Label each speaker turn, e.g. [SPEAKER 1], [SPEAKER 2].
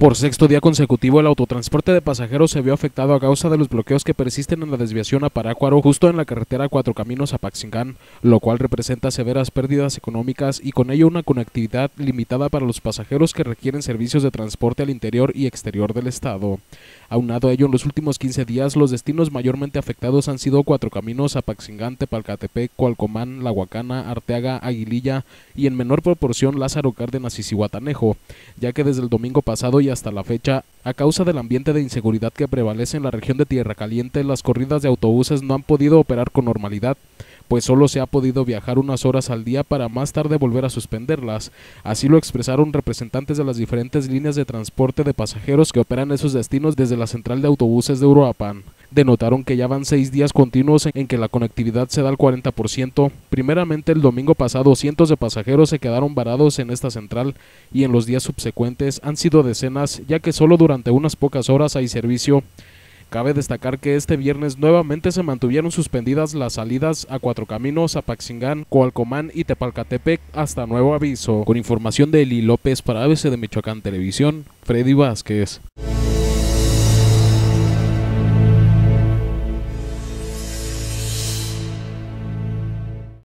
[SPEAKER 1] Por sexto día consecutivo, el autotransporte de pasajeros se vio afectado a causa de los bloqueos que persisten en la desviación a Parácuaro, justo en la carretera Cuatro Caminos a Paxingán, lo cual representa severas pérdidas económicas y con ello una conectividad limitada para los pasajeros que requieren servicios de transporte al interior y exterior del estado. Aunado a ello, en los últimos 15 días, los destinos mayormente afectados han sido Cuatro Caminos, Apaxingante, Palcatepec, Cualcomán, Huacana, Arteaga, Aguililla y en menor proporción Lázaro Cárdenas y Cihuatanejo, ya que desde el domingo pasado y hasta la fecha, a causa del ambiente de inseguridad que prevalece en la región de Tierra Caliente, las corridas de autobuses no han podido operar con normalidad pues solo se ha podido viajar unas horas al día para más tarde volver a suspenderlas. Así lo expresaron representantes de las diferentes líneas de transporte de pasajeros que operan esos destinos desde la central de autobuses de Uruapan. Denotaron que ya van seis días continuos en que la conectividad se da al 40%. Primeramente el domingo pasado cientos de pasajeros se quedaron varados en esta central y en los días subsecuentes han sido decenas ya que solo durante unas pocas horas hay servicio. Cabe destacar que este viernes nuevamente se mantuvieron suspendidas las salidas a Cuatro Caminos, Apaxingán, Coalcomán y Tepalcatepec hasta nuevo aviso. Con información de Eli López para ABC de Michoacán Televisión, Freddy Vázquez.